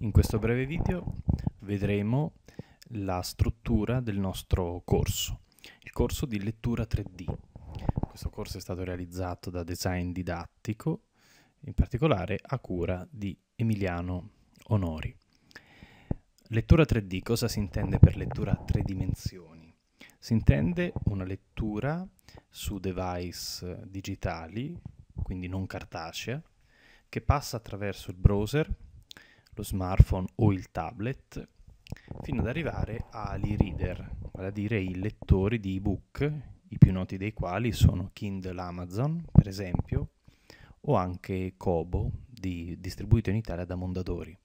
In questo breve video vedremo la struttura del nostro corso, il corso di lettura 3D. Questo corso è stato realizzato da Design Didattico, in particolare a cura di Emiliano Onori. Lettura 3D, cosa si intende per lettura a tre dimensioni? Si intende una lettura su device digitali, quindi non cartacea, che passa attraverso il browser lo smartphone o il tablet, fino ad arrivare agli reader, vale a dire i lettori di ebook, i più noti dei quali sono Kindle Amazon, per esempio, o anche Kobo, di, distribuito in Italia da Mondadori.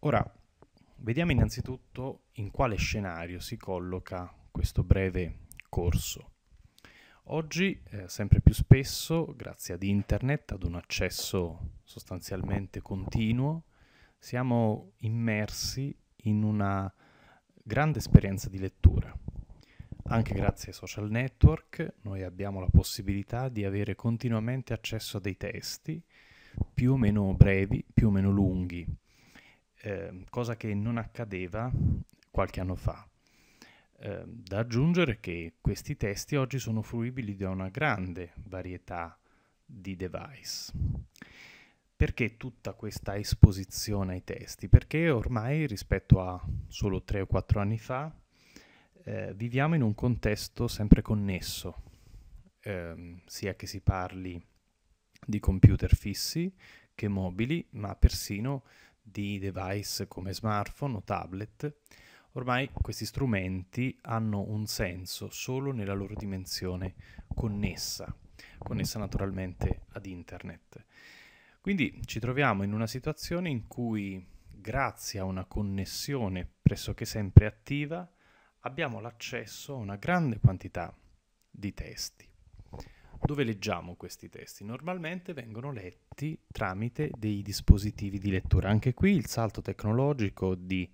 Ora, vediamo innanzitutto in quale scenario si colloca questo breve corso. Oggi, eh, sempre più spesso, grazie ad internet, ad un accesso sostanzialmente continuo, siamo immersi in una grande esperienza di lettura. Anche grazie ai social network noi abbiamo la possibilità di avere continuamente accesso a dei testi più o meno brevi, più o meno lunghi, eh, cosa che non accadeva qualche anno fa. Ehm, da aggiungere che questi testi oggi sono fruibili da una grande varietà di device. Perché tutta questa esposizione ai testi? Perché ormai rispetto a solo 3 o 4 anni fa eh, viviamo in un contesto sempre connesso, eh, sia che si parli di computer fissi che mobili, ma persino di device come smartphone o tablet Ormai questi strumenti hanno un senso solo nella loro dimensione connessa, connessa naturalmente ad internet. Quindi ci troviamo in una situazione in cui grazie a una connessione pressoché sempre attiva abbiamo l'accesso a una grande quantità di testi. Dove leggiamo questi testi? Normalmente vengono letti tramite dei dispositivi di lettura. Anche qui il salto tecnologico di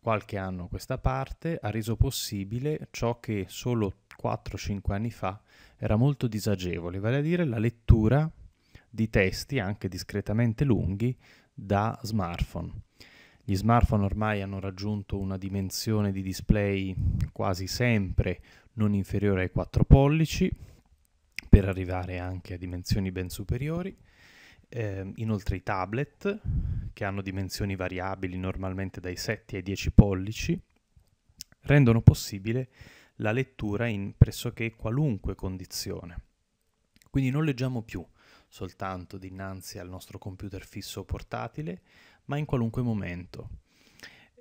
qualche anno a questa parte ha reso possibile ciò che solo 4-5 anni fa era molto disagevole, vale a dire la lettura di testi anche discretamente lunghi da smartphone. Gli smartphone ormai hanno raggiunto una dimensione di display quasi sempre non inferiore ai 4 pollici, per arrivare anche a dimensioni ben superiori, eh, inoltre i tablet che hanno dimensioni variabili normalmente dai 7 ai 10 pollici rendono possibile la lettura in pressoché qualunque condizione. Quindi non leggiamo più soltanto dinanzi al nostro computer fisso o portatile, ma in qualunque momento.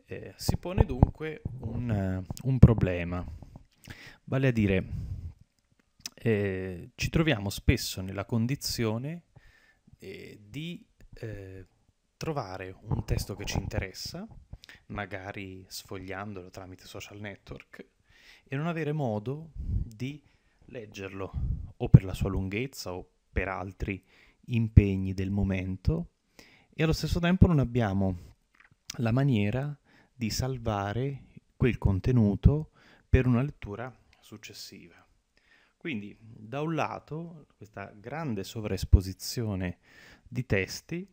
Eh, si pone dunque un, uh, un, problema, vale a dire eh, ci troviamo spesso nella condizione eh, di eh, trovare un testo che ci interessa, magari sfogliandolo tramite social network, e non avere modo di leggerlo o per la sua lunghezza o per altri impegni del momento e allo stesso tempo non abbiamo la maniera di salvare quel contenuto per una lettura successiva. Quindi da un lato questa grande sovraesposizione di testi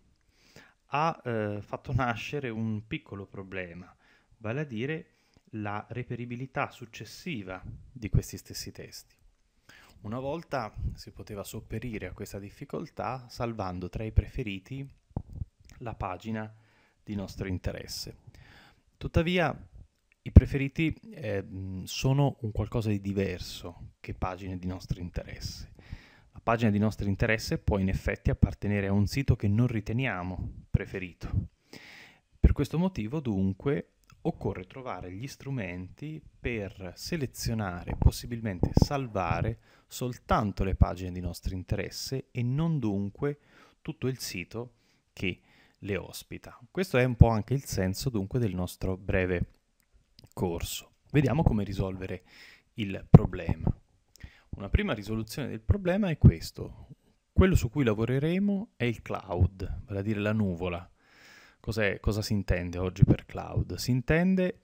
ha eh, fatto nascere un piccolo problema, vale a dire la reperibilità successiva di questi stessi testi. Una volta si poteva sopperire a questa difficoltà salvando tra i preferiti la pagina di nostro interesse. Tuttavia i preferiti eh, sono un qualcosa di diverso che pagine di nostro interesse. La pagina di nostro interesse può in effetti appartenere a un sito che non riteniamo preferito. Per questo motivo dunque occorre trovare gli strumenti per selezionare, possibilmente salvare, soltanto le pagine di nostro interesse e non dunque tutto il sito che le ospita. Questo è un po' anche il senso dunque del nostro breve corso. Vediamo come risolvere il problema. Una prima risoluzione del problema è questo. Quello su cui lavoreremo è il cloud, vale a dire la nuvola. Cos'è, cosa si intende oggi per cloud? Si intende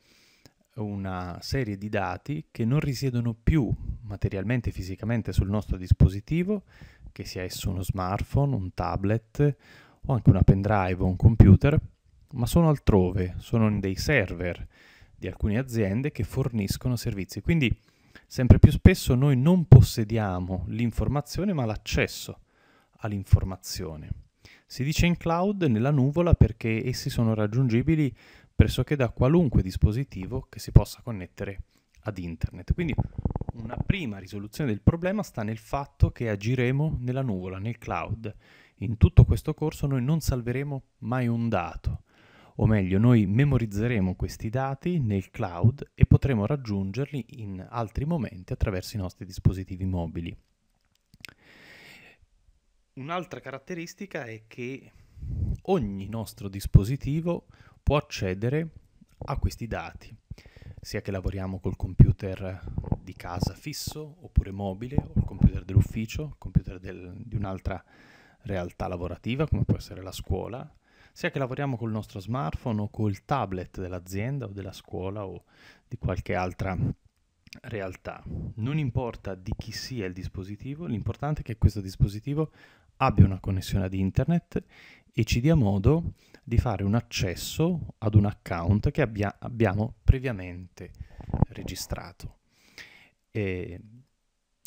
una serie di dati che non risiedono più materialmente e fisicamente sul nostro dispositivo, che sia esso uno smartphone, un tablet o anche una pendrive o un computer, ma sono altrove, sono in dei server di alcune aziende che forniscono servizi. Quindi sempre più spesso noi non possediamo l'informazione ma l'accesso all'informazione. Si dice in cloud, nella nuvola, perché essi sono raggiungibili pressoché da qualunque dispositivo che si possa connettere ad internet. Quindi una prima risoluzione del problema sta nel fatto che agiremo nella nuvola, nel cloud. In tutto questo corso noi non salveremo mai un dato, o meglio noi memorizzeremo questi dati nel cloud e potremo raggiungerli in altri momenti attraverso i nostri dispositivi mobili. Un'altra caratteristica è che ogni nostro dispositivo può accedere a questi dati, sia che lavoriamo col computer di casa fisso oppure mobile, o il computer dell'ufficio, il computer del, di un'altra realtà lavorativa come può essere la scuola, sia che lavoriamo col nostro smartphone o col tablet dell'azienda o della scuola o di qualche altra realtà. Non importa di chi sia il dispositivo, l'importante è che questo dispositivo abbia una connessione ad internet e ci dia modo di fare un accesso ad un account che abbia, abbiamo previamente registrato. E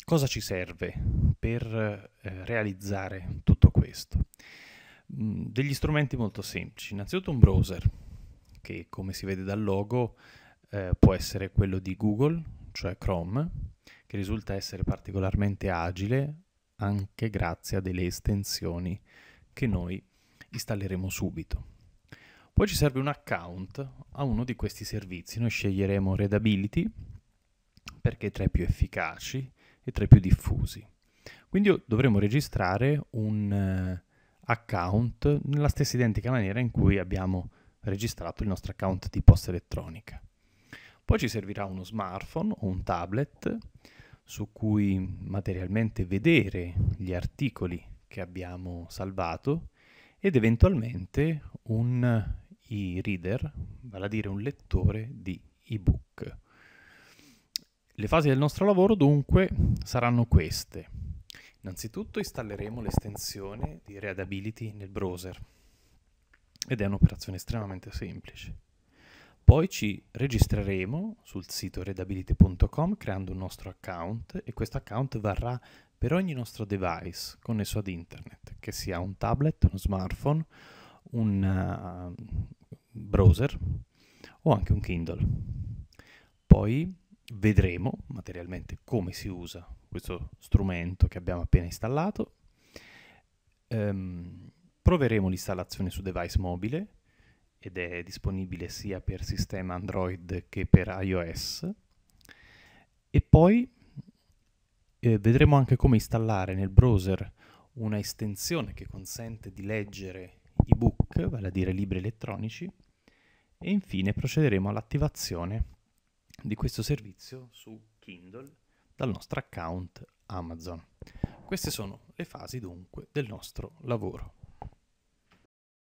cosa ci serve per eh, realizzare tutto questo? Mm, degli strumenti molto semplici. Innanzitutto un browser, che come si vede dal logo eh, può essere quello di Google, cioè Chrome, che risulta essere particolarmente agile anche grazie a delle estensioni che noi installeremo subito. Poi ci serve un account a uno di questi servizi. Noi sceglieremo Redability perché è tra i più efficaci e tra i più diffusi. Quindi oh, dovremo registrare un eh, account nella stessa identica maniera in cui abbiamo registrato il nostro account di posta elettronica. Poi ci servirà uno smartphone o un tablet su cui materialmente vedere gli articoli che abbiamo salvato ed eventualmente un e-reader, vale a dire un lettore di ebook. Le fasi del nostro lavoro dunque saranno queste. Innanzitutto installeremo l'estensione di Readability nel browser ed è un'operazione estremamente semplice. Poi ci registreremo sul sito readability.com creando un nostro account e questo account varrà per ogni nostro device connesso ad internet, che sia un tablet, uno smartphone, un uh, browser o anche un Kindle. Poi vedremo materialmente come si usa questo strumento che abbiamo appena installato. Um, proveremo l'installazione su device mobile ed è disponibile sia per sistema Android che per iOS. E poi eh, vedremo anche come installare nel browser una estensione che consente di leggere ebook, vale a dire libri elettronici, e infine procederemo all'attivazione di questo servizio su Kindle dal nostro account Amazon. Queste sono le fasi dunque del nostro lavoro.